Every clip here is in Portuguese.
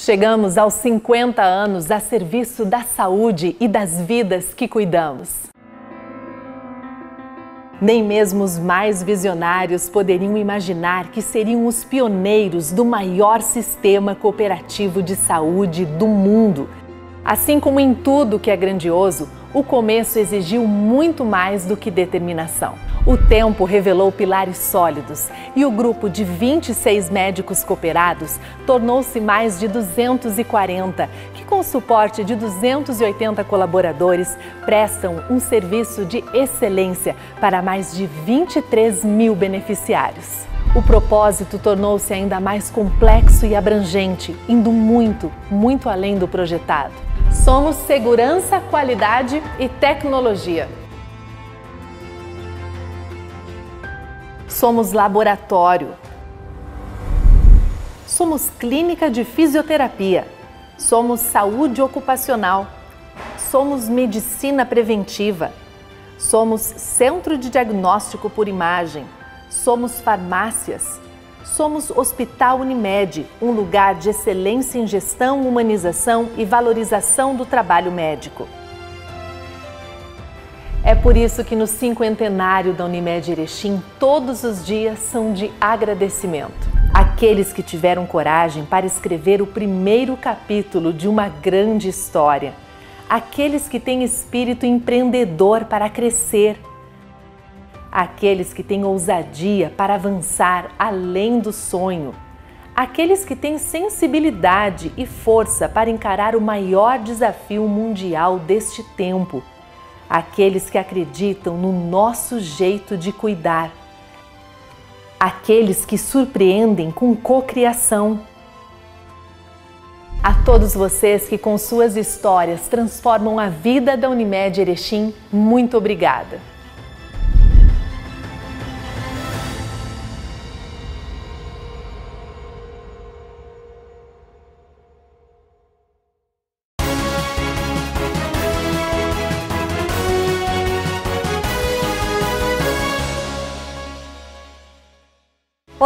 Chegamos aos 50 anos a serviço da saúde e das vidas que cuidamos. Nem mesmo os mais visionários poderiam imaginar que seriam os pioneiros do maior sistema cooperativo de saúde do mundo. Assim como em tudo que é grandioso, o começo exigiu muito mais do que determinação. O tempo revelou pilares sólidos e o grupo de 26 médicos cooperados tornou-se mais de 240, que, com suporte de 280 colaboradores, prestam um serviço de excelência para mais de 23 mil beneficiários. O propósito tornou-se ainda mais complexo e abrangente, indo muito, muito além do projetado. Somos segurança, qualidade e tecnologia. Somos laboratório. Somos clínica de fisioterapia. Somos saúde ocupacional. Somos medicina preventiva. Somos centro de diagnóstico por imagem. Somos farmácias. Somos Hospital Unimed, um lugar de excelência em gestão, humanização e valorização do trabalho médico. É por isso que no cinquentenário da Unimed Erechim, todos os dias são de agradecimento. Aqueles que tiveram coragem para escrever o primeiro capítulo de uma grande história. Aqueles que têm espírito empreendedor para crescer aqueles que têm ousadia para avançar além do sonho, aqueles que têm sensibilidade e força para encarar o maior desafio mundial deste tempo, aqueles que acreditam no nosso jeito de cuidar, aqueles que surpreendem com cocriação. A todos vocês que com suas histórias transformam a vida da Unimed Erechim, muito obrigada.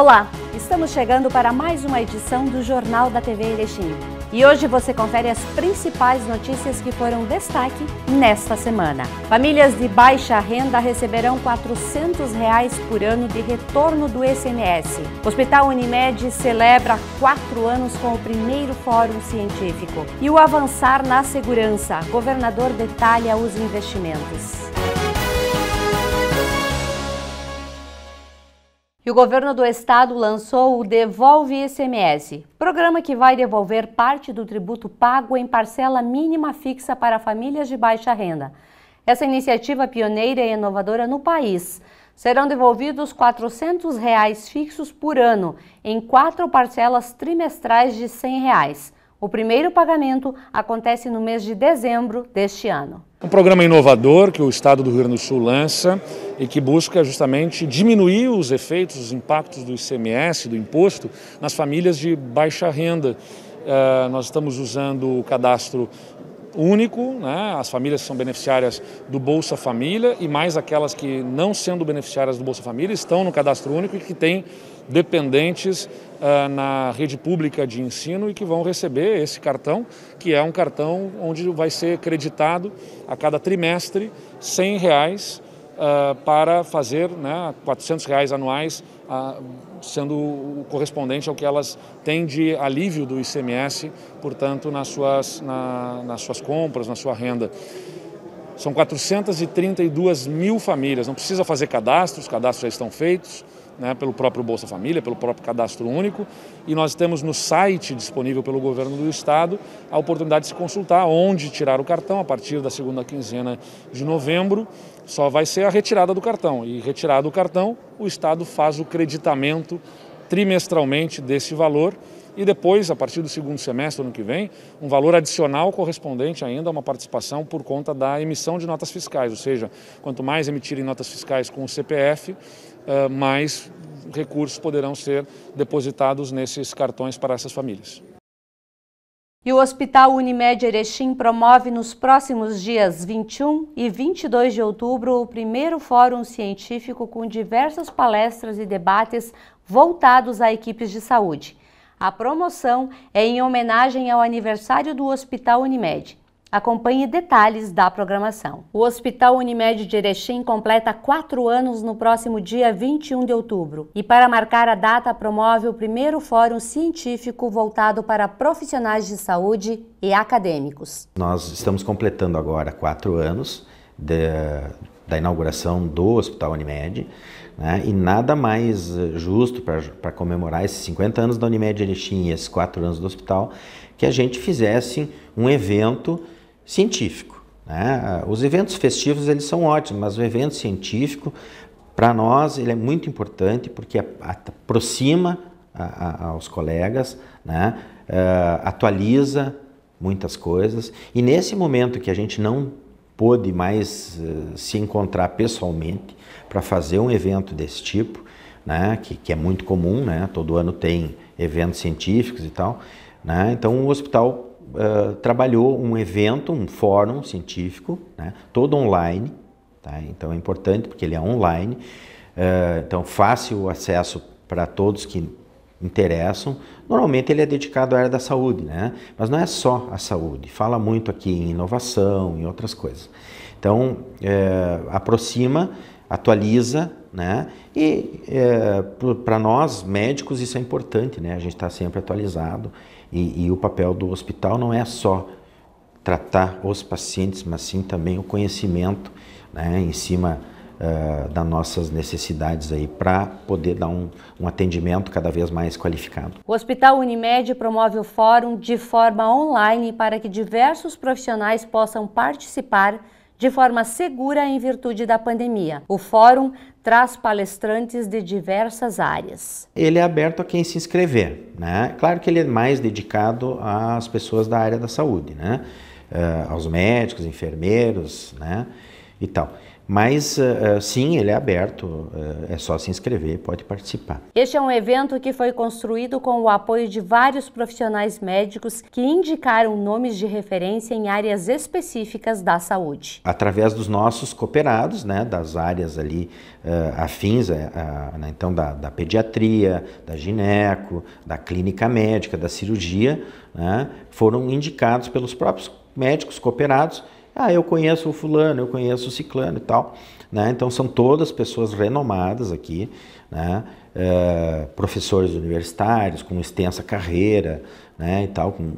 Olá, estamos chegando para mais uma edição do Jornal da TV Erechim. E hoje você confere as principais notícias que foram destaque nesta semana. Famílias de baixa renda receberão R$ 400 reais por ano de retorno do SNS. O Hospital Unimed celebra quatro anos com o primeiro fórum científico. E o avançar na segurança. Governador detalha os investimentos. o governo do estado lançou o Devolve ICMS, programa que vai devolver parte do tributo pago em parcela mínima fixa para famílias de baixa renda. Essa iniciativa pioneira e inovadora no país. Serão devolvidos R$ 400 reais fixos por ano, em quatro parcelas trimestrais de R$ 100. Reais. O primeiro pagamento acontece no mês de dezembro deste ano. Um programa inovador que o Estado do Rio Grande do Sul lança e que busca justamente diminuir os efeitos, os impactos do ICMS, do imposto, nas famílias de baixa renda. Uh, nós estamos usando o cadastro único, né? as famílias que são beneficiárias do Bolsa Família e mais aquelas que não sendo beneficiárias do Bolsa Família estão no cadastro único e que têm dependentes uh, na rede pública de ensino e que vão receber esse cartão, que é um cartão onde vai ser creditado a cada trimestre R$ 100 reais, uh, para fazer né, R$ 400 reais anuais, uh, sendo correspondente ao que elas têm de alívio do ICMS, portanto, nas suas, na, nas suas compras, na sua renda. São 432 mil famílias, não precisa fazer cadastros, cadastros já estão feitos né, pelo próprio Bolsa Família, pelo próprio Cadastro Único, e nós temos no site disponível pelo governo do estado a oportunidade de se consultar onde tirar o cartão a partir da segunda quinzena de novembro. Só vai ser a retirada do cartão e retirado o cartão, o estado faz o creditamento trimestralmente desse valor e depois, a partir do segundo semestre do ano que vem, um valor adicional correspondente ainda a uma participação por conta da emissão de notas fiscais, ou seja, quanto mais emitirem notas fiscais com o CPF, eh, mais recursos poderão ser depositados nesses cartões para essas famílias. E o Hospital Unimed Erechim promove nos próximos dias 21 e 22 de outubro o primeiro fórum científico com diversas palestras e debates voltados a equipes de saúde. A promoção é em homenagem ao aniversário do Hospital Unimed. Acompanhe detalhes da programação. O Hospital Unimed de Erechim completa quatro anos no próximo dia 21 de outubro e, para marcar a data, promove o primeiro fórum científico voltado para profissionais de saúde e acadêmicos. Nós estamos completando agora quatro anos de, da inauguração do Hospital Unimed. Né? E nada mais eh, justo para comemorar esses 50 anos da Unimed Erechim e esses quatro anos do hospital que a gente fizesse um evento científico. Né? Ah, os eventos festivos eles são ótimos, mas o evento científico, para nós, ele é muito importante porque aproxima a, a, aos colegas, né? uh, atualiza muitas coisas. E nesse momento que a gente não pôde mais uh, se encontrar pessoalmente para fazer um evento desse tipo, né? que, que é muito comum, né? todo ano tem eventos científicos e tal, né? então o hospital uh, trabalhou um evento, um fórum científico, né, todo online, tá? então é importante porque ele é online, uh, então fácil acesso para todos que interessam. Normalmente ele é dedicado à área da saúde, né? mas não é só a saúde, fala muito aqui em inovação e outras coisas. Então, é, aproxima, atualiza, né? E é, para nós médicos isso é importante, né? A gente está sempre atualizado e, e o papel do hospital não é só tratar os pacientes, mas sim também o conhecimento né, em cima uh, das nossas necessidades aí para poder dar um, um atendimento cada vez mais qualificado. O Hospital Unimed promove o fórum de forma online para que diversos profissionais possam participar de forma segura em virtude da pandemia. O fórum traz palestrantes de diversas áreas. Ele é aberto a quem se inscrever, né? Claro que ele é mais dedicado às pessoas da área da saúde, né? Uh, aos médicos, enfermeiros, né? E tal. Mas eh, eh, sim, ele é aberto, eh, é só se inscrever, pode participar. Este é um evento que foi construído com o apoio de vários profissionais médicos que indicaram nomes de referência em áreas específicas da saúde. Através dos nossos cooperados, né, das áreas ali uh, afins, né, então da, da, pediatria, da gineco, da clínica médica, da cirurgia, né, foram indicados pelos próprios médicos cooperados ah, eu conheço o fulano, eu conheço o ciclano e tal. Né? Então são todas pessoas renomadas aqui, né? é, professores universitários com extensa carreira né? e tal. Com...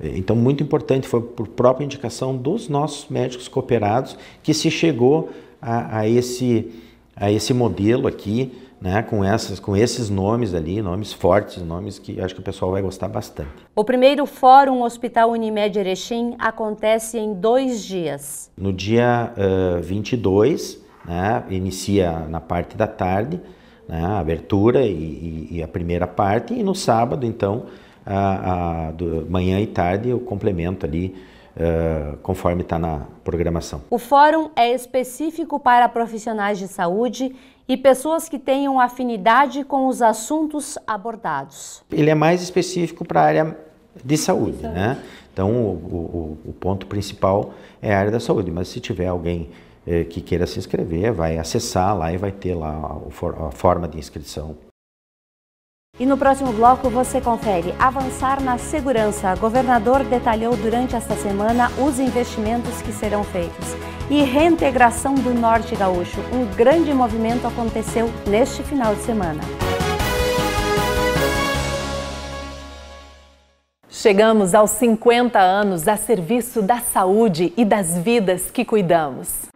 então muito importante foi por própria indicação dos nossos médicos cooperados que se chegou a, a esse a esse modelo aqui né, com, essas, com esses nomes ali, nomes fortes, nomes que acho que o pessoal vai gostar bastante. O primeiro Fórum Hospital Unimed Erechim acontece em dois dias. No dia uh, 22, né, inicia na parte da tarde, né, a abertura e, e, e, a primeira parte, e no sábado, então, a, a do, manhã e tarde, o complemento ali Uh, conforme está na programação. O fórum é específico para profissionais de saúde e pessoas que tenham afinidade com os assuntos abordados. Ele é mais específico para a área de saúde, né? Então, o, o, o, ponto principal é a área da saúde, mas se tiver alguém eh, que queira se inscrever, vai acessar lá e vai ter lá a, a forma de inscrição e no próximo bloco você confere avançar na segurança. governador detalhou durante esta semana os investimentos que serão feitos. E reintegração do Norte Gaúcho. Um grande movimento aconteceu neste final de semana. Chegamos aos 50 anos a serviço da saúde e das vidas que cuidamos.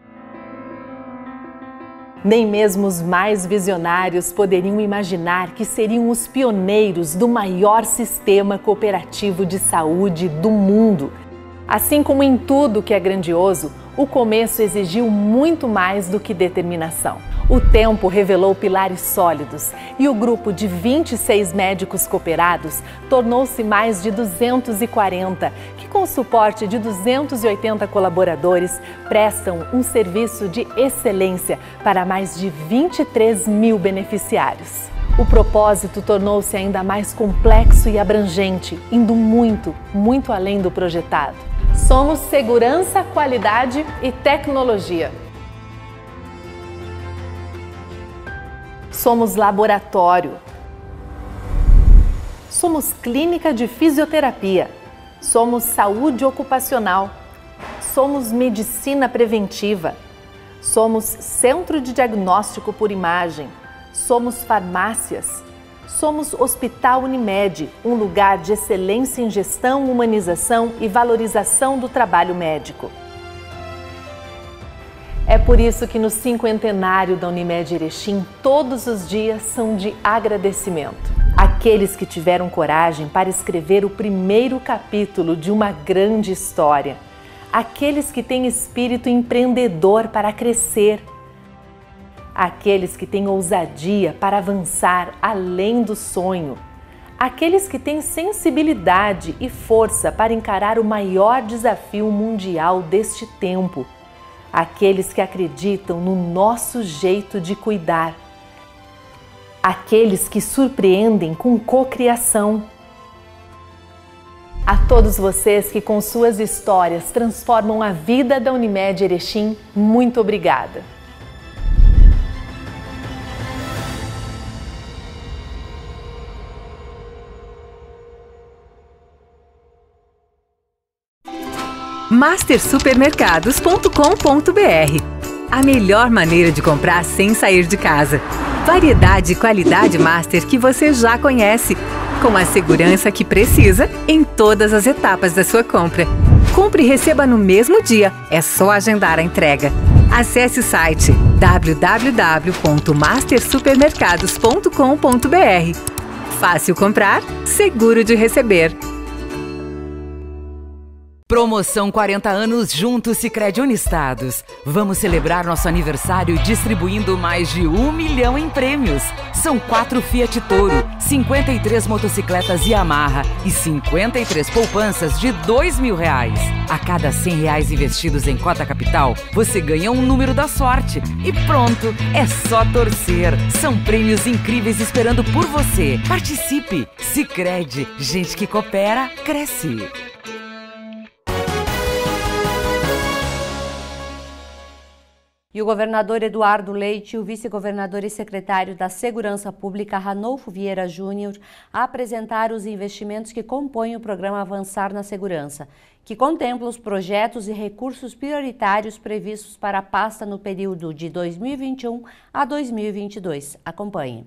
Nem mesmo os mais visionários poderiam imaginar que seriam os pioneiros do maior sistema cooperativo de saúde do mundo. Assim como em tudo que é grandioso, o começo exigiu muito mais do que determinação. O tempo revelou pilares sólidos e o grupo de 26 médicos cooperados tornou-se mais de 240, que, com o suporte de 280 colaboradores, prestam um serviço de excelência para mais de 23 mil beneficiários. O propósito tornou-se ainda mais complexo e abrangente, indo muito, muito além do projetado. Somos segurança, qualidade e tecnologia. Somos laboratório. Somos clínica de fisioterapia. Somos saúde ocupacional. Somos medicina preventiva. Somos centro de diagnóstico por imagem. Somos farmácias. Somos Hospital Unimed, um lugar de excelência em gestão, humanização e valorização do trabalho médico. É por isso que no cinquentenário da Unimed Erechim, todos os dias são de agradecimento. Aqueles que tiveram coragem para escrever o primeiro capítulo de uma grande história. Aqueles que têm espírito empreendedor para crescer aqueles que têm ousadia para avançar além do sonho, aqueles que têm sensibilidade e força para encarar o maior desafio mundial deste tempo, aqueles que acreditam no nosso jeito de cuidar, aqueles que surpreendem com cocriação. A todos vocês que com suas histórias transformam a vida da Unimed Erechim, muito obrigada. mastersupermercados.com.br A melhor maneira de comprar sem sair de casa. Variedade e qualidade master que você já conhece, com a segurança que precisa em todas as etapas da sua compra. Compre e receba no mesmo dia, é só agendar a entrega. Acesse o site www.mastersupermercados.com.br. Fácil comprar, seguro de receber. Promoção 40 anos juntos Sicredi Unistados. Vamos celebrar nosso aniversário distribuindo mais de um milhão em prêmios. São quatro Fiat Toro, 53 motocicletas Yamaha e 53 poupanças de dois mil reais. A cada 100 reais investidos em cota capital, você ganha um número da sorte. E pronto, é só torcer. São prêmios incríveis esperando por você. Participe. Sicredi, gente que coopera cresce. E o governador Eduardo Leite e o vice-governador e secretário da Segurança Pública, Ranolfo Vieira Júnior, apresentaram os investimentos que compõem o programa Avançar na Segurança, que contempla os projetos e recursos prioritários previstos para a pasta no período de 2021 a 2022. Acompanhe.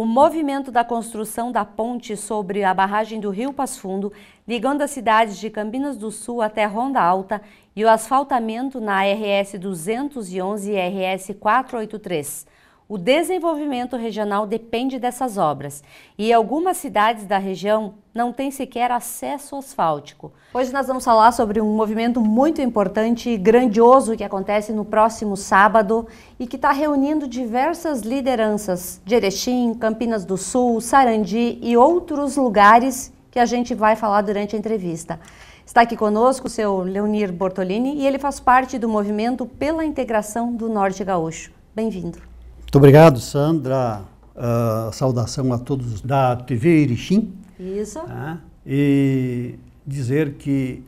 o movimento da construção da ponte sobre a barragem do Rio Pasfundo, ligando as cidades de Campinas do Sul até Ronda Alta e o asfaltamento na RS 211 e RS 483. O desenvolvimento regional depende dessas obras e algumas cidades da região não têm sequer acesso asfáltico. Hoje nós vamos falar sobre um movimento muito importante e grandioso que acontece no próximo sábado e que está reunindo diversas lideranças de Erechim, Campinas do Sul, Sarandi e outros lugares que a gente vai falar durante a entrevista. Está aqui conosco o seu Leonir Bortolini e ele faz parte do movimento pela integração do Norte Gaúcho. Bem-vindo. Muito obrigado, Sandra. Uh, saudação a todos da TV Erixim. Isso. Uh, e dizer que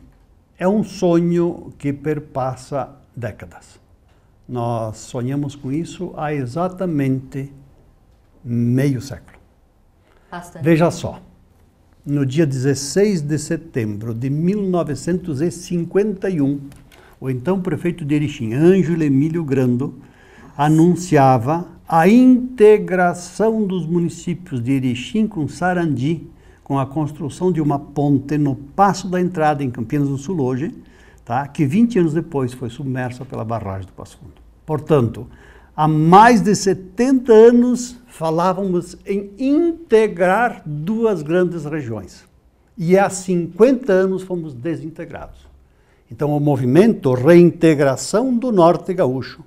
é um sonho que perpassa décadas. Nós sonhamos com isso há exatamente meio século. Bastante. Veja só, no dia 16 de setembro de 1951, o então prefeito de Erixim, Ângelo Emílio Grando, anunciava a integração dos municípios de Erechim com Sarandi, com a construção de uma ponte no passo da entrada em Campinas do Sul hoje, tá? que 20 anos depois foi submersa pela barragem do Passo Fundo. Portanto, há mais de 70 anos falávamos em integrar duas grandes regiões. E há 50 anos fomos desintegrados. Então, o movimento Reintegração do Norte Gaúcho,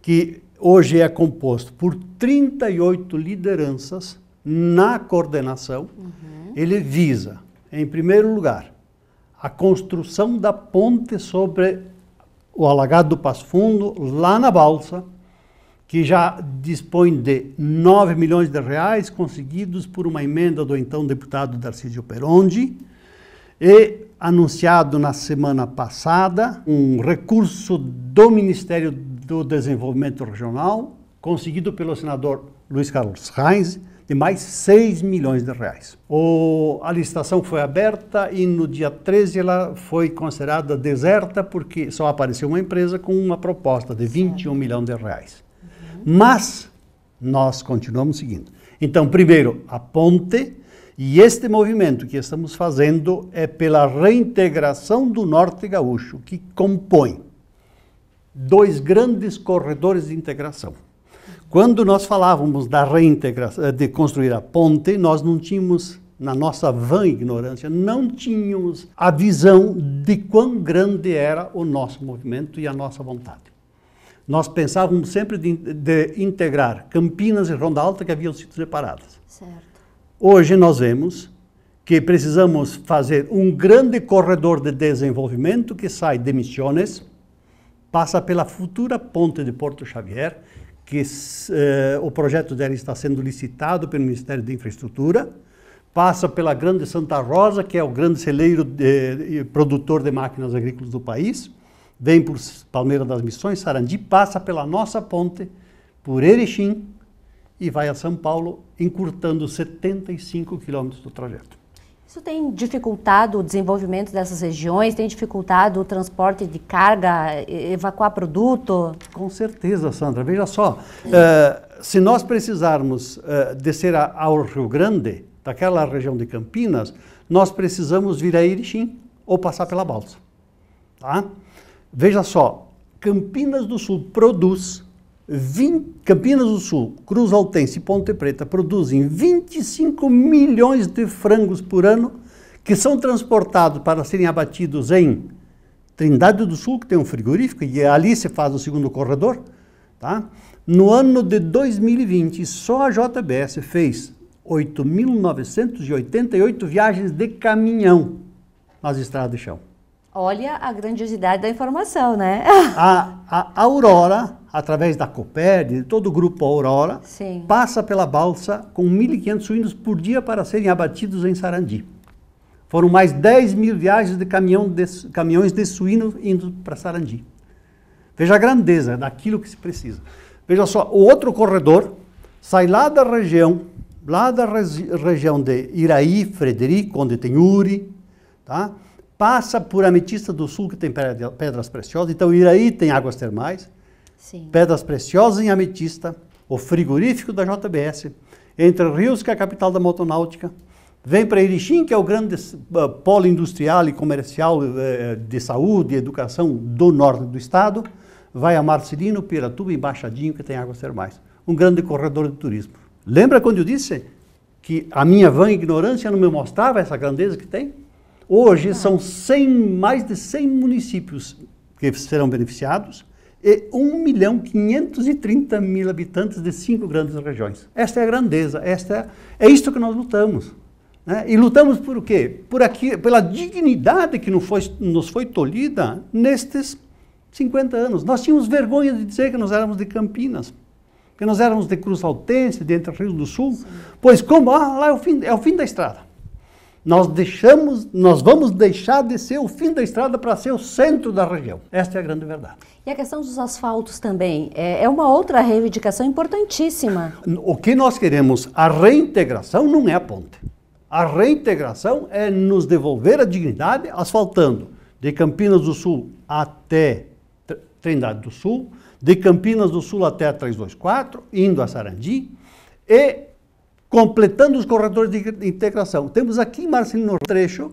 que hoje é composto por 38 lideranças na coordenação. Uhum. Ele visa, em primeiro lugar, a construção da ponte sobre o alagado do Passo Fundo, lá na Balsa, que já dispõe de 9 milhões de reais conseguidos por uma emenda do então deputado Darcísio Perondi e anunciado na semana passada um recurso do Ministério do Desenvolvimento Regional, conseguido pelo senador Luiz Carlos Reis, de mais 6 milhões de reais. O, a licitação foi aberta e no dia 13 ela foi considerada deserta porque só apareceu uma empresa com uma proposta de 21 certo. milhões de reais. Uhum. Mas nós continuamos seguindo. Então, primeiro, a ponte e este movimento que estamos fazendo é pela reintegração do Norte Gaúcho, que compõe dois grandes corredores de integração. Quando nós falávamos da reintegração, eh, de construir a ponte, nós não tínhamos, na nossa vã ignorância, não tínhamos a visão de quão grande era o nosso movimento e a nossa vontade. Nós pensávamos sempre de, de integrar Campinas e Ronda Alta, que haviam sido separadas. Certo. Hoje nós vemos que precisamos fazer um grande corredor de desenvolvimento que sai de Misiones, passa pela futura ponte de Porto Xavier, que eh, o projeto dela está sendo licitado pelo Ministério de Infraestrutura, passa pela Grande Santa Rosa, que é o grande celeiro de, produtor de máquinas agrícolas do país, vem por Palmeira das Missões, Sarandi, passa pela nossa ponte, por Erechim, e vai a São Paulo, encurtando 75 quilômetros do trajeto. Isso tem dificultado o desenvolvimento dessas regiões? Tem dificultado o transporte de carga, evacuar produto? Com certeza, Sandra. Veja só, eh, se nós precisarmos eh, descer a, ao Rio Grande, daquela região de Campinas, nós precisamos vir a Erechim ou passar pela Balsa. Tá? Veja só, Campinas do Sul produz 20, Campinas do Sul, Cruz Altense e Ponte Preta produzem 25 milhões de frangos por ano que são transportados para serem abatidos em Trindade do Sul, que tem um frigorífico, e ali se faz o segundo corredor. Tá? No ano de 2020, só a JBS fez 8.988 viagens de caminhão nas estradas de chão. Olha a grandiosidade da informação, né? a, a Aurora através da de todo o grupo Aurora, Sim. passa pela balsa com 1.500 suínos por dia para serem abatidos em Sarandi. Foram mais 10 mil viagens de, caminhão de caminhões de suínos indo para Sarandi. Veja a grandeza daquilo que se precisa. Veja só, o outro corredor sai lá da região, lá da região de Iraí, Frederico, onde tem Uri, tá? passa por Ametista do Sul, que tem pedras preciosas. Então, Iraí tem águas termais. Sim. pedras preciosas em ametista, o frigorífico da JBS, Entre Rios, que é a capital da motonáutica, vem para Erechim, que é o grande uh, polo industrial e comercial uh, de saúde e educação do norte do estado, vai a Marcelino, Piratuba e Baixadinho, que tem águas termais. Um grande corredor de turismo. Lembra quando eu disse que a minha vã ignorância não me mostrava essa grandeza que tem? Hoje são 100, mais de 100 municípios que serão beneficiados, e 1 milhão 530 mil habitantes de cinco grandes regiões. Esta é a grandeza, esta é, é isto que nós lutamos. Né? E lutamos por o quê? Por aqui, pela dignidade que nos foi, nos foi tolhida nestes 50 anos. Nós tínhamos vergonha de dizer que nós éramos de Campinas, que nós éramos de Cruz Altense, de Entre Rios do Sul, Sim. pois como, ah, lá é o fim, é o fim da estrada nós deixamos, nós vamos deixar de ser o fim da estrada para ser o centro da região. Esta é a grande verdade. E a questão dos asfaltos também é, é uma outra reivindicação importantíssima. O que nós queremos, a reintegração não é a ponte. A reintegração é nos devolver a dignidade asfaltando de Campinas do Sul até Trindade do Sul, de Campinas do Sul até a 324, indo a Sarandi, e completando os corredores de integração. Temos aqui em Marcelino Trecho,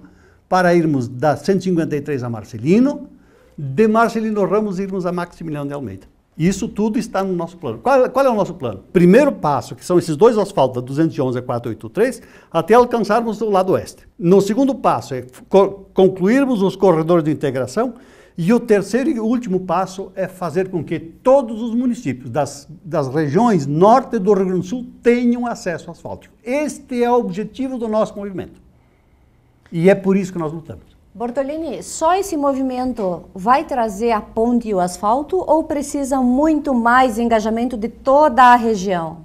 para irmos da 153 a Marcelino, de Marcelino Ramos irmos a Maximiliano de Almeida. Isso tudo está no nosso plano. Qual, qual, é o nosso plano? Primeiro passo, que são esses dois asfaltos, 211 a 483, até alcançarmos o lado oeste. No segundo passo, é concluirmos os corredores de integração e o terceiro e último passo é fazer com que todos os municípios das, das regiões norte do Rio Grande do Sul tenham acesso ao asfáltico. Este é o objetivo do nosso movimento. E é por isso que nós lutamos. Bortolini, só esse movimento vai trazer a ponte e o asfalto ou precisa muito mais engajamento de toda a região?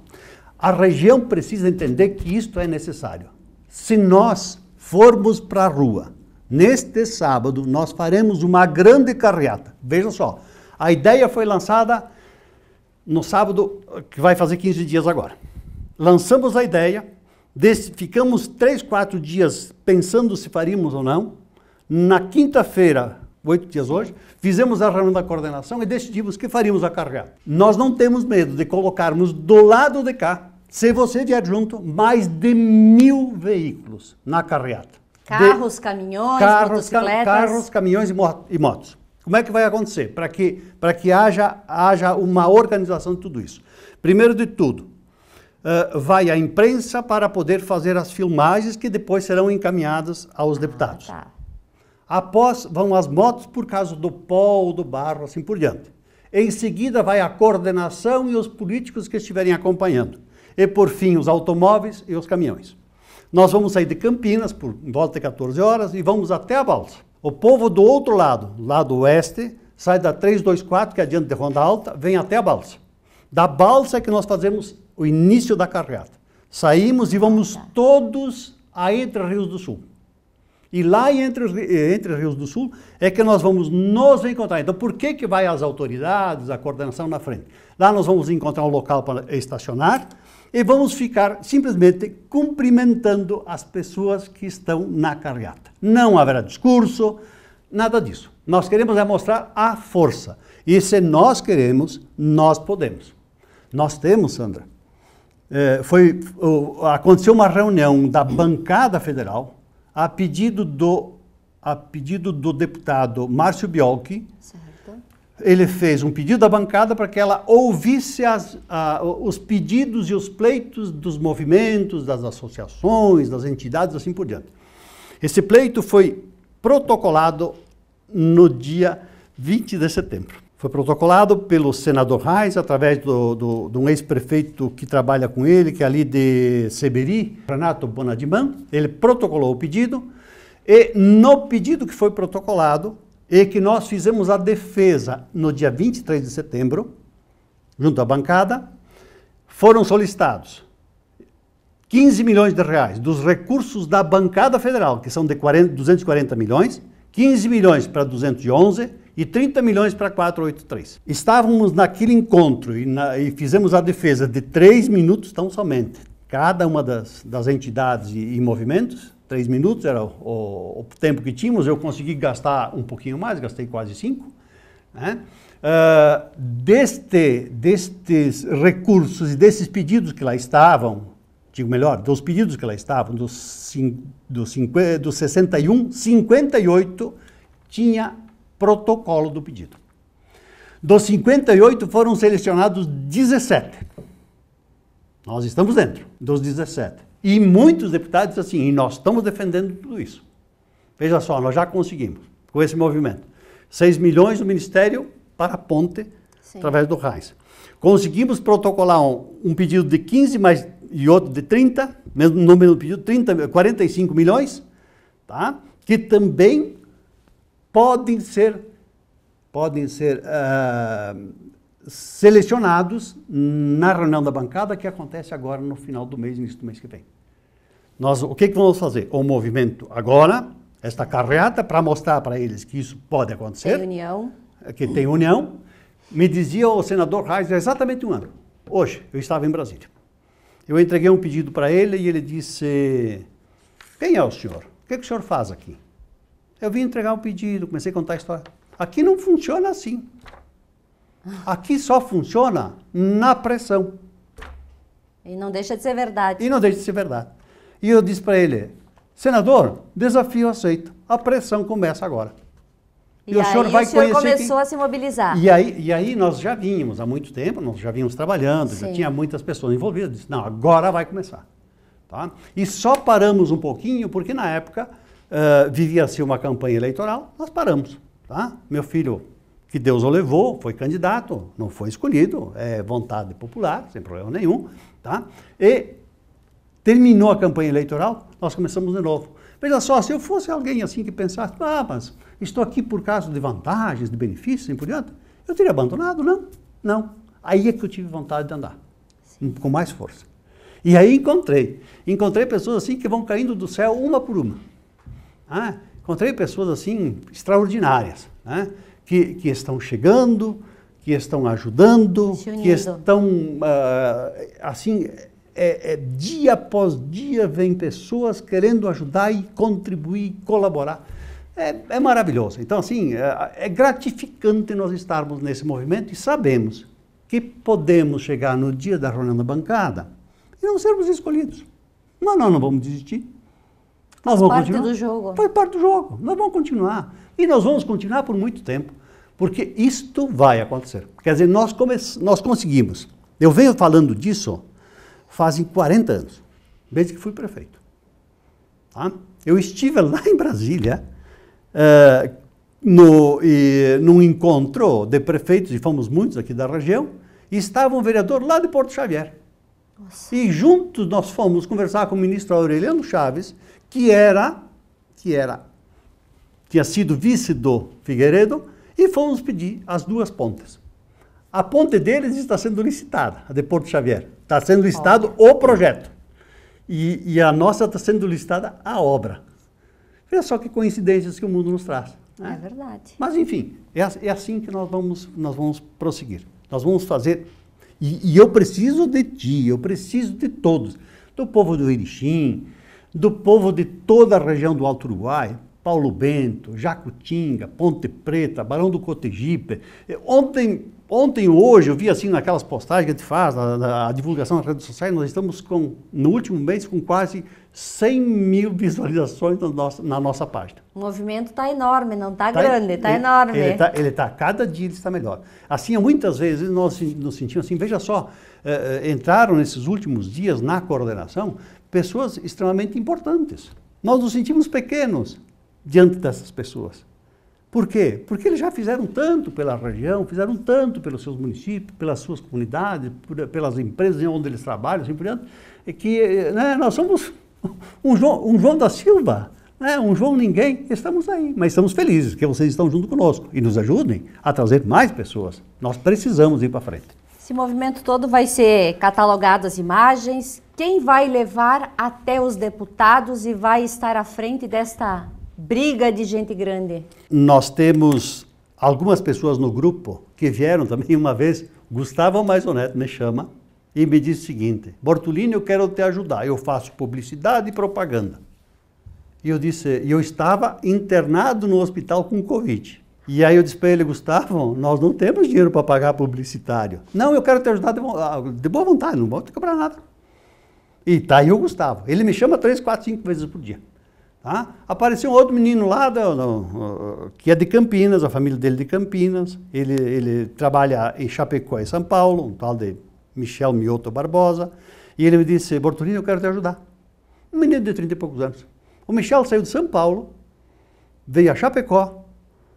A região precisa entender que isto é necessário. Se nós formos para a rua Neste sábado nós faremos uma grande carreata. Veja só, a ideia foi lançada no sábado, que vai fazer 15 dias agora. Lançamos a ideia, ficamos 3, 4 dias pensando se faríamos ou não. Na quinta-feira, oito dias hoje, fizemos a reunião da coordenação e decidimos que faríamos a carreata. Nós não temos medo de colocarmos do lado de cá, se você vier junto, mais de mil veículos na carreata. Carros, de, caminhões, carros, motocicletas. carros, caminhões e, motos. Como é que vai acontecer? Para que, pra que haja, haja uma organização de tudo isso. Primeiro de tudo, uh, vai a imprensa para poder fazer as filmagens que depois serão encaminhadas aos ah, deputados. Tá. Após vão as motos por causa do pó, ou do barro, assim por diante. Em seguida vai a coordenação e os políticos que estiverem acompanhando. E por fim os automóveis e os caminhões. Nós vamos sair de Campinas por volta de 14 horas e vamos até a balsa. O povo do outro lado, lado oeste, sai da 324, que é adiante de Ronda Alta, vem até a balsa. Da balsa é que nós fazemos o início da carreata. Saímos e vamos todos a Entre Rios do Sul. E lá entre os, entre os Rios do Sul é que nós vamos nos encontrar. Então, por que, que vai as autoridades, a coordenação na frente? Lá nós vamos encontrar um local para estacionar e vamos ficar simplesmente cumprimentando as pessoas que estão na carreata. Não haverá discurso, nada disso. Nós queremos é mostrar a força. E se nós queremos, nós podemos. Nós temos, Sandra. É, foi, aconteceu uma reunião da bancada federal a pedido do, a pedido do deputado Márcio Biolchi, ele fez um pedido da bancada para que ela ouvisse as, a, os pedidos e os pleitos dos movimentos, das associações, das entidades, assim por diante. Esse pleito foi protocolado no dia 20 de setembro. Foi protocolado pelo senador Reis, através do, do, de um ex-prefeito que trabalha com ele, que é ali de Seberi, Renato Bonadiman. Ele protocolou o pedido e no pedido que foi protocolado e que nós fizemos a defesa no dia 23 de setembro, junto à bancada, foram solicitados 15 milhões de reais dos recursos da bancada federal, que são de 40, 240 milhões, 15 milhões para 211 e 30 milhões para 483. Estávamos naquele encontro e, na, e, fizemos a defesa de três minutos tão somente. Cada uma das, das entidades e, e movimentos, três minutos era o, o, o, tempo que tínhamos. Eu consegui gastar um pouquinho mais, gastei quase cinco. Né? Uh, deste, destes recursos e desses pedidos que lá estavam, digo melhor, dos pedidos que lá estavam, dos, dos, dos 61, 58 tinha protocolo do pedido. Dos 58 foram selecionados 17. Nós estamos dentro dos 17. E muitos deputados assim, e nós estamos defendendo tudo isso. Veja só, nós já conseguimos com esse movimento. 6 milhões do Ministério para a ponte Sim. através do RAIS. Conseguimos protocolar um, um, pedido de 15 mais, e outro de 30, mesmo número do pedido, 30, 45 milhões, tá? que também podem ser, podem ser uh, selecionados na reunião da bancada que acontece agora no final do mês, início do mês que vem. Nós, o que, é que vamos fazer? O movimento agora, esta carreata, para mostrar para eles que isso pode acontecer. Tem união. Que tem união. Me dizia o senador Reis exatamente um ano. Hoje, eu estava em Brasília. Eu entreguei um pedido para ele e ele disse: Quem é o senhor? O que, é que o senhor faz aqui? Eu vim entregar um pedido, comecei a contar a história. Aqui não funciona assim. Aqui só funciona na pressão. E não deixa de ser verdade. E não deixa de ser verdade. E eu disse para ele, senador, desafio aceito. A pressão começa agora. E, e o senhor vai o senhor começou quem... a se mobilizar. E aí, e aí nós já vínhamos há muito tempo, nós já vínhamos trabalhando, Sim. já tinha muitas pessoas envolvidas. Disse, não, agora vai começar. Tá? E só paramos um pouquinho porque na época ah, vivia-se assim uma campanha eleitoral, nós paramos. Tá? Meu filho, que Deus o levou, foi candidato, não foi escolhido, é vontade popular, sem problema nenhum. Tá? E terminou a campanha eleitoral, nós começamos de novo. Veja só, se eu fosse alguém assim que pensasse, ah, mas estou aqui por causa de vantagens, de benefícios, e por diante, eu teria abandonado, não? Não. Aí é que eu tive vontade de andar, Sim. com mais força. E aí encontrei. Encontrei pessoas assim que vão caindo do céu uma por uma. Né? Encontrei pessoas assim extraordinárias, né? que, que estão chegando, que estão ajudando, que estão uh, assim é, é, dia após dia vem pessoas querendo ajudar e contribuir, colaborar. É, é maravilhoso. Então, assim, é, é gratificante nós estarmos nesse movimento e sabemos que podemos chegar no dia da reunião da bancada e não sermos escolhidos. Mas nós não vamos desistir. Nós vamos parte continuar. do jogo. Foi parte do jogo. Nós vamos continuar. E nós vamos continuar por muito tempo. Porque isto vai acontecer. Quer dizer, nós, come... nós conseguimos. Eu venho falando disso fazem 40 anos, desde que fui prefeito. Tá? Eu estive lá em Brasília, uh, no, e, num encontro de prefeitos, e fomos muitos aqui da região, e estava um vereador lá de Porto Xavier. Nossa. E juntos nós fomos conversar com o ministro Aureliano Chaves que era, que era, tinha sido vice do Figueiredo, e fomos pedir as duas pontes. A ponte deles está sendo licitada, a de Porto Xavier. Está sendo licitado o projeto. E, e a nossa está sendo listada a obra. Veja só que coincidências que o mundo nos traz. Né? É verdade. Mas, enfim, é, é, assim que nós vamos, nós vamos prosseguir. Nós vamos fazer. E, e eu preciso de ti, eu preciso de todos. Do povo do Irixim, do povo de toda a região do Alto Uruguai, Paulo Bento, Jacutinga, Ponte Preta, Barão do Cotegipe. Ontem, ontem hoje, eu vi assim naquelas postagens que a gente faz, a, a, a divulgação nas redes sociais, nós estamos com, no último mês, com quase 100 mil visualizações na nossa, na nossa página. O movimento está enorme, não está tá grande, está enorme. Ele está, ele tá, cada dia ele está melhor. Assim, muitas vezes nós nos sentimos assim, veja só, eh, eh, entraram nesses últimos dias na coordenação pessoas extremamente importantes. Nós nos sentimos pequenos diante dessas pessoas. Por quê? Porque eles já fizeram tanto pela região, fizeram tanto pelos seus municípios, pelas suas comunidades, por, pelas empresas onde eles trabalham, assim por diante, que né, nós somos um João, um João da Silva, né, um João Ninguém, estamos aí, mas estamos felizes que vocês estão junto conosco e nos ajudem a trazer mais pessoas. Nós precisamos ir para frente. Esse movimento todo vai ser catalogado as imagens, quem vai levar até os deputados e vai estar à frente desta briga de gente grande? Nós temos algumas pessoas no grupo que vieram também uma vez. Gustavo é Maisoneto me chama e me diz o seguinte: Bortolini, eu quero te ajudar. Eu faço publicidade e propaganda. E eu disse: eu estava internado no hospital com Covid. E aí eu disse para ele, Gustavo, nós não temos dinheiro para pagar publicitário. Não, eu quero te ajudar de, ah, de boa vontade, não vou te cobrar nada. E tá aí o Gustavo. Ele me chama três, quatro, cinco vezes por dia. Tá? Apareceu um outro menino lá, do, do, que é de Campinas, a família dele é de Campinas. Ele, ele trabalha em Chapecó, em São Paulo, um tal de Michel Mioto Barbosa. E ele me disse, Bortolini, eu quero te ajudar. Um menino de trinta e poucos anos. O Michel saiu de São Paulo, veio a Chapecó,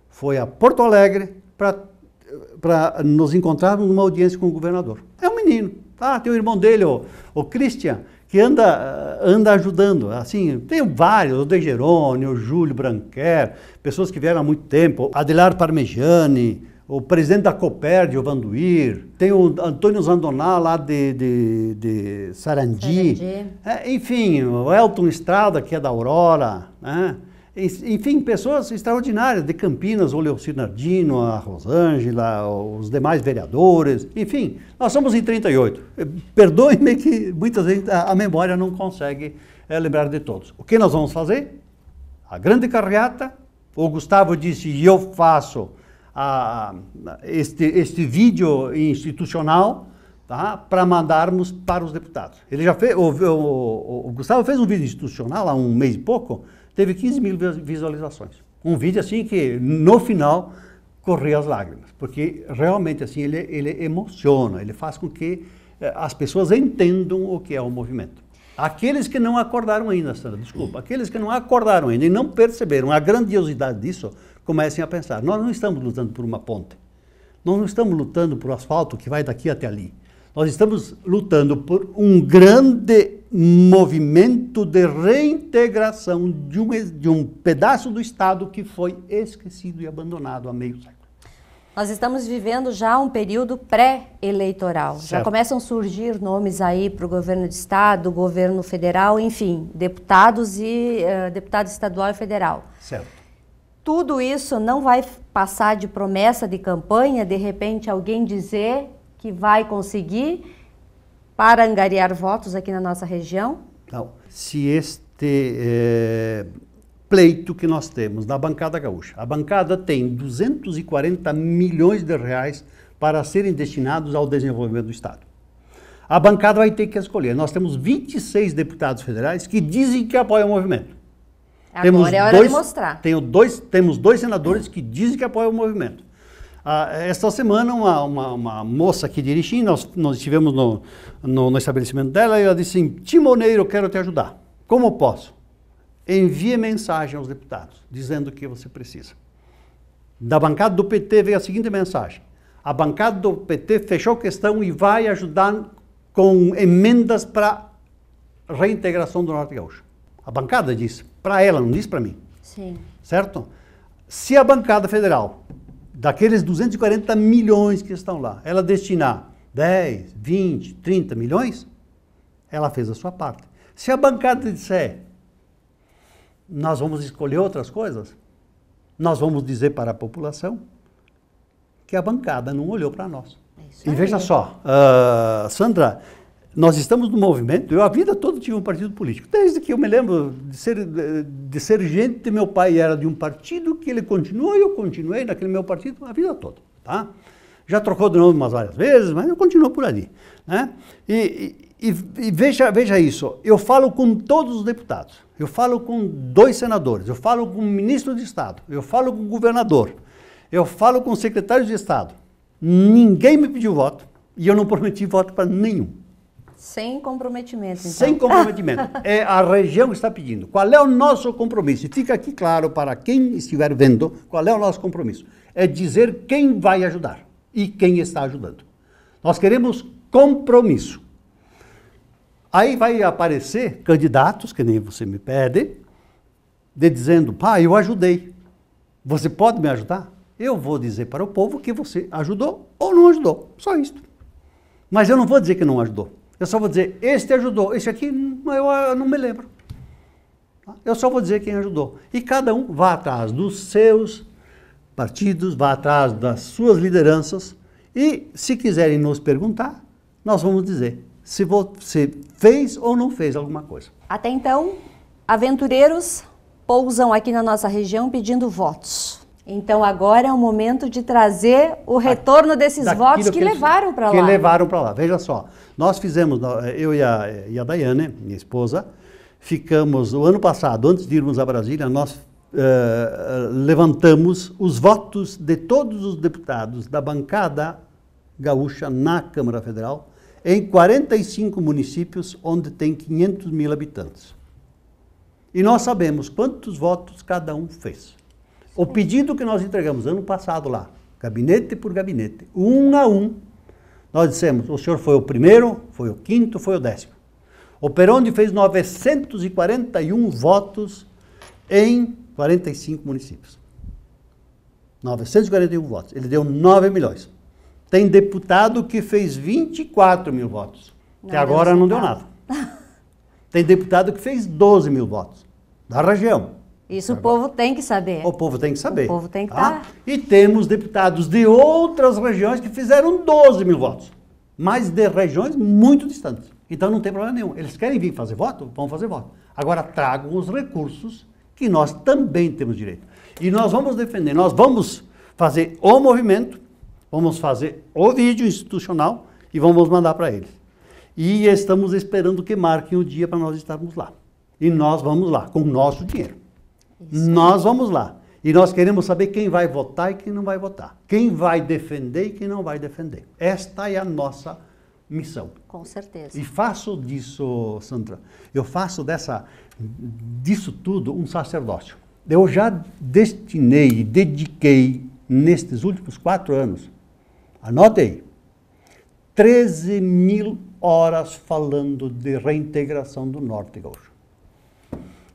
foi a Porto Alegre para nos encontrarmos numa audiência com o governador. É um menino. Ah, Tem o irmão dele, o, o Christian, que anda, anda ajudando. Assim, tem vários, o De Geroni, o Júlio Branquer, pessoas que vieram há muito tempo, Adelar Parmegiani, o presidente da Coperd, o Vanduir, tem o Antônio Zandoná lá de, de, de Sarandi, Sarandi. É, enfim, o Elton Estrada, que é da Aurora, né? enfim, pessoas extraordinárias de Campinas, o Leocinardino, a Rosângela, os demais vereadores, enfim, nós somos em 38. Eh, perdoe-me que muitas vezes a, memória não consegue é, lembrar de todos. O que nós vamos fazer? A grande carreata, o Gustavo disse, e eu faço a, este, este vídeo institucional, Tá? para mandarmos para os deputados. Ele já fez, o, o, o, Gustavo fez um vídeo institucional há um mês e pouco, Teve 15 mil visualizações. Um vídeo assim que, no final, corria as lágrimas, porque realmente assim ele, ele emociona, ele faz com que eh, as pessoas entendam o que é o movimento. Aqueles que não acordaram ainda, Sandra, desculpa, aqueles que não acordaram ainda e não perceberam a grandiosidade disso, comecem a pensar: nós não estamos lutando por uma ponte, nós não estamos lutando por asfalto que vai daqui até ali. Nós estamos lutando por um grande movimento de reintegração de um, de um pedaço do Estado que foi esquecido e abandonado há meio século. Nós estamos vivendo já um período pré-eleitoral. Já começam a surgir nomes aí para o governo de estado, governo federal, enfim, deputados e uh, deputado estadual e federal. Certo. Tudo isso não vai passar de promessa de campanha, de repente alguém dizer que vai conseguir para angariar votos aqui na nossa região? Não. Se este é, pleito que nós temos na bancada gaúcha, a bancada tem 240 milhões de reais para serem destinados ao desenvolvimento do Estado. A bancada vai ter que escolher. Nós temos 26 deputados federais que dizem que apoiam o movimento. Agora temos é hora dois, de mostrar. Dois, temos dois senadores que dizem que apoiam o movimento. Ah, esta semana, uma, uma, uma, moça aqui dirigindo, nós, nós estivemos no, no, no, estabelecimento dela e ela disse assim, timoneiro, quero te ajudar. Como posso? Envie mensagem aos deputados, dizendo o que você precisa. Da bancada do PT veio a seguinte mensagem. A bancada do PT fechou questão e vai ajudar com emendas para reintegração do Norte Gaúcho. A bancada disse, para ela, não disse para mim. Sim. Certo? Se a bancada federal daqueles 240 milhões que estão lá, ela destinar 10, 20, 30 milhões, ela fez a sua parte. Se a bancada disser, nós vamos escolher outras coisas, nós vamos dizer para a população que a bancada não olhou para nós. É e veja só, uh, Sandra, nós estamos no movimento, eu a vida toda tive um partido político. Desde que eu me lembro de ser, de ser gente, meu pai era de um partido que ele continuou e eu continuei naquele meu partido a vida toda, tá? Já trocou de nome umas várias vezes, mas eu continuo por ali, né? E, e, e veja, veja isso, eu falo com todos os deputados, eu falo com dois senadores, eu falo com o ministro de Estado, eu falo com o governador, eu falo com secretários de Estado. Ninguém me pediu voto e eu não prometi voto para nenhum. Sem comprometimento, então. Sem comprometimento. é, a região está pedindo. Qual é o nosso compromisso? E fica aqui claro para quem estiver vendo qual é o nosso compromisso. É dizer quem vai ajudar e quem está ajudando. Nós queremos compromisso. Aí vai aparecer candidatos, que nem você me pede, de dizendo, pá, eu ajudei. Você pode me ajudar? Eu vou dizer para o povo que você ajudou ou não ajudou. Só isso. Mas eu não vou dizer que não ajudou. Eu só vou dizer, este ajudou, este aqui hum, eu ah, não me lembro. Eu só vou dizer quem ajudou. E cada um vá atrás dos seus partidos, vá atrás das suas lideranças e, se quiserem nos perguntar, nós vamos dizer se você fez ou não fez alguma coisa. Até então, aventureiros pousam aqui na nossa região pedindo votos. Então agora é o momento de trazer o retorno desses Daquilo votos que, que levaram para lá. Que levaram para lá. Veja só, nós fizemos, eu e a, e a Daiane, minha esposa, ficamos, o ano passado, antes de irmos a Brasília, nós uh, levantamos os votos de todos os deputados da bancada gaúcha na Câmara Federal, em 45 municípios onde tem 500 mil habitantes. E nós sabemos quantos votos cada um fez. O pedido que nós entregamos ano passado lá, gabinete por gabinete, um a um, nós dissemos: o senhor foi o primeiro, foi o quinto, foi o décimo. O Peronde fez 941 votos em 45 municípios. 941 votos. Ele deu 9 milhões. Tem deputado que fez 24 mil votos. Não Até agora não deu nada. Tem deputado que fez 12 mil votos. Da região. Isso Agora, o povo tem que saber. O povo tem que saber. O povo tem que tá? estar. Tá. E temos deputados de outras regiões que fizeram 12 mil votos, mas de regiões muito distantes. Então não tem problema nenhum. Eles querem vir fazer voto? Vão fazer voto. Agora tragam os recursos que nós também temos direito. E nós vamos defender, nós vamos fazer o movimento, vamos fazer o vídeo institucional e vamos mandar para eles. E estamos esperando que marquem o dia para nós estarmos lá. E nós vamos lá, com o nosso dinheiro. Isso. Nós vamos lá. E nós queremos saber quem vai votar e quem não vai votar. Quem vai defender e quem não vai defender. Esta é a nossa missão. Com certeza. E faço disso, Sandra, eu faço dessa, disso tudo um sacerdócio. Eu já destinei e dediquei nestes últimos quatro anos, anote aí, 13 mil horas falando de reintegração do Norte Gaúcho.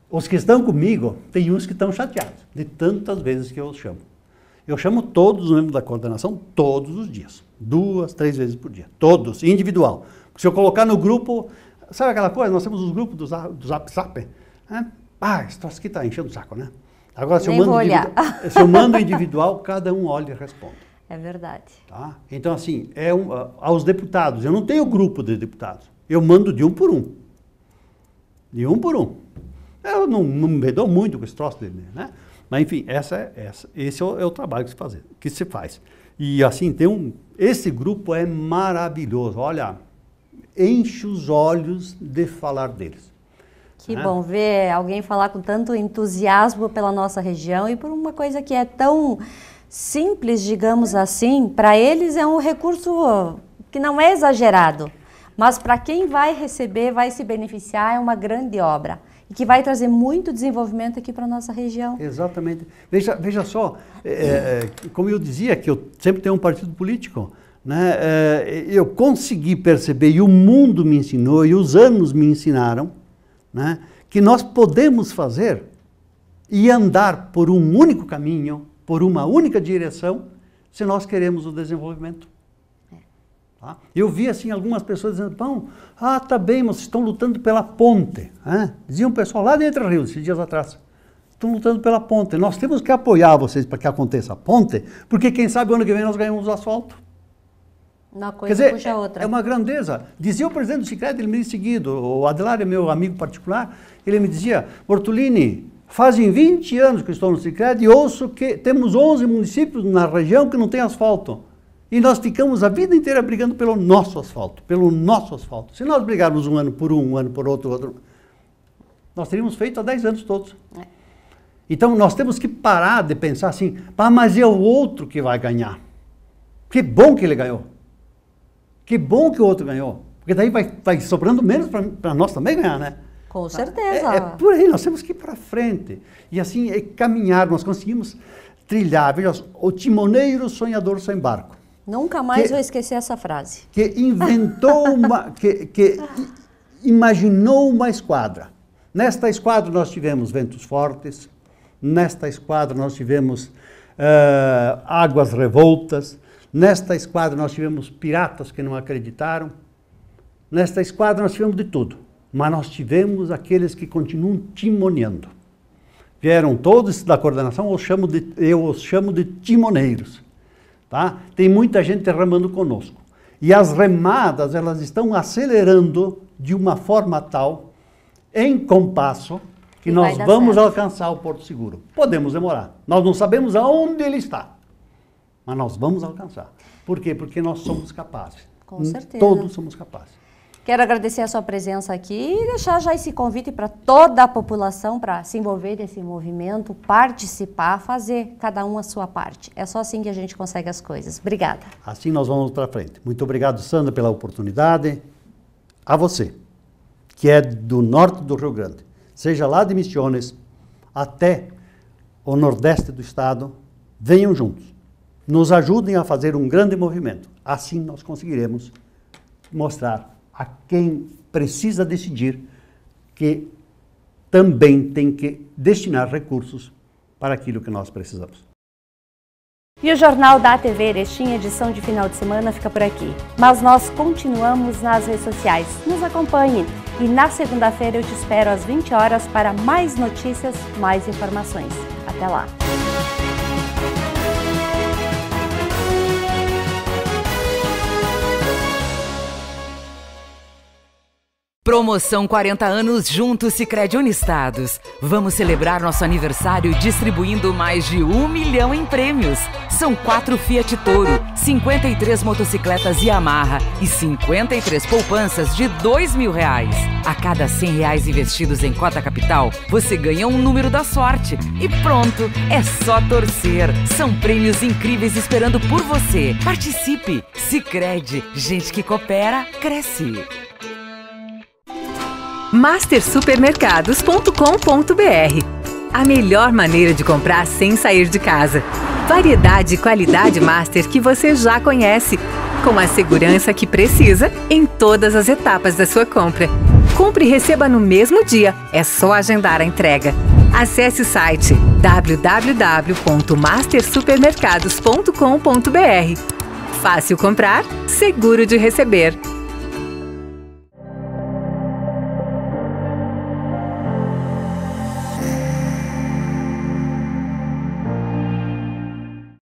Os que estão comigo, tem uns que estão chateados, de tantas vezes que eu os chamo. Eu chamo todos os membros da coordenação todos os dias. Duas, três vezes por dia. Todos, individual. Se eu colocar no grupo, sabe aquela coisa? Nós temos os grupos do Zap do Zap. zap né? Ah, isso aqui está enchendo o saco, né? Agora, se eu, mando se eu mando individual, cada um olha e responde. É verdade. Tá? Então, assim, é um, aos deputados, eu não tenho grupo de deputados. Eu mando de um por um. De um por um. Eu não, não me dou muito com esse troço dele, né? Mas, enfim, essa, é, essa, esse é o, é o trabalho que se, faz, que se faz. E, assim, tem um... Esse grupo é maravilhoso. Olha, enche os olhos de falar deles. Que né? bom ver alguém falar com tanto entusiasmo pela nossa região e por uma coisa que é tão simples, digamos assim, para eles é um recurso que não é exagerado, mas para quem vai receber, vai se beneficiar, é uma grande obra e que vai trazer muito desenvolvimento aqui para a nossa região. Exatamente. Veja, veja só, é, é, como eu dizia, que eu sempre tenho um partido político, né? É, eu consegui perceber, e o mundo me ensinou, e os anos me ensinaram, né? que nós podemos fazer e andar por um único caminho, por uma única direção, se nós queremos o desenvolvimento. Tá? Eu vi assim algumas pessoas dizendo, bom, ah, tá bem, mas estão lutando pela ponte. diziam Dizia um pessoal lá de do Rio, esses dias atrás. Estão lutando pela ponte. Nós temos que apoiar vocês para que aconteça a ponte, porque quem sabe ano que vem nós ganhamos o asfalto. Uma coisa Quer dizer, puxa é, outra. É uma grandeza. Dizia o presidente do Cicred, ele me disse seguido, o Adelar é meu amigo particular, ele me dizia, Mortolini, fazem 20 anos que estou no Cicred e ouço que temos 11 municípios na região que não tem asfalto. E nós ficamos a vida inteira brigando pelo nosso asfalto, pelo nosso asfalto. Se nós brigarmos um ano por um, um ano por outro, outro nós teríamos feito há 10 anos todos. É. Então nós temos que parar de pensar assim, ah, mas é o outro que vai ganhar. Que bom que ele ganhou. Que bom que o outro ganhou. Porque daí vai, vai sobrando menos para nós também ganhar, né? Com tá. certeza. É, é, por aí, nós temos que ir para frente. E assim, é caminhar, nós conseguimos trilhar. Veja, o timoneiro sonhador sem barco. Nunca mais que, vou esquecer essa frase. Que inventou uma. que, que imaginou uma esquadra. Nesta esquadra nós tivemos ventos fortes, nesta esquadra nós tivemos uh, águas revoltas, nesta esquadra nós tivemos piratas que não acreditaram, nesta esquadra nós tivemos de tudo, mas nós tivemos aqueles que continuam timoneando. Vieram todos da coordenação, eu, chamo de, eu os chamo de timoneiros Tá? Tem muita gente remando conosco. E as remadas, elas estão acelerando de uma forma tal, em compasso, que e nós vamos certo. alcançar o Porto Seguro. Podemos demorar. Nós não sabemos aonde ele está. Mas nós vamos alcançar. Por quê? Porque nós somos capazes. Com certeza. Todos somos capazes. Quero agradecer a sua presença aqui e deixar já esse convite para toda a população para se envolver nesse movimento, participar, fazer cada um a sua parte. É só assim que a gente consegue as coisas. Obrigada. Assim nós vamos para frente. Muito obrigado, Sandra, pela oportunidade. A você, que é do norte do Rio Grande, seja lá de Misiones até o nordeste do estado, venham juntos. Nos ajudem a fazer um grande movimento. Assim nós conseguiremos mostrar a quem precisa decidir que também tem que destinar recursos para aquilo que nós precisamos. E o Jornal da TV Erechim, edição de final de semana, fica por aqui. Mas nós continuamos nas redes sociais. Nos acompanhe e na segunda-feira eu te espero às 20 horas para mais notícias, mais informações. Até lá! Promoção 40 anos junto Sicredi Unistados. Vamos celebrar nosso aniversário distribuindo mais de um milhão em prêmios. São quatro Fiat Toro, 53 motocicletas Yamaha e 53 poupanças de dois mil reais. A cada 100 reais investidos em cota capital, você ganha um número da sorte. E pronto, é só torcer. São prêmios incríveis esperando por você. Participe. Sicredi, gente que coopera cresce mastersupermercados.com.br A melhor maneira de comprar sem sair de casa. Variedade e qualidade master que você já conhece, com a segurança que precisa em todas as etapas da sua compra. Compre e receba no mesmo dia, é só agendar a entrega. Acesse o site www.mastersupermercados.com.br. Fácil comprar, seguro de receber.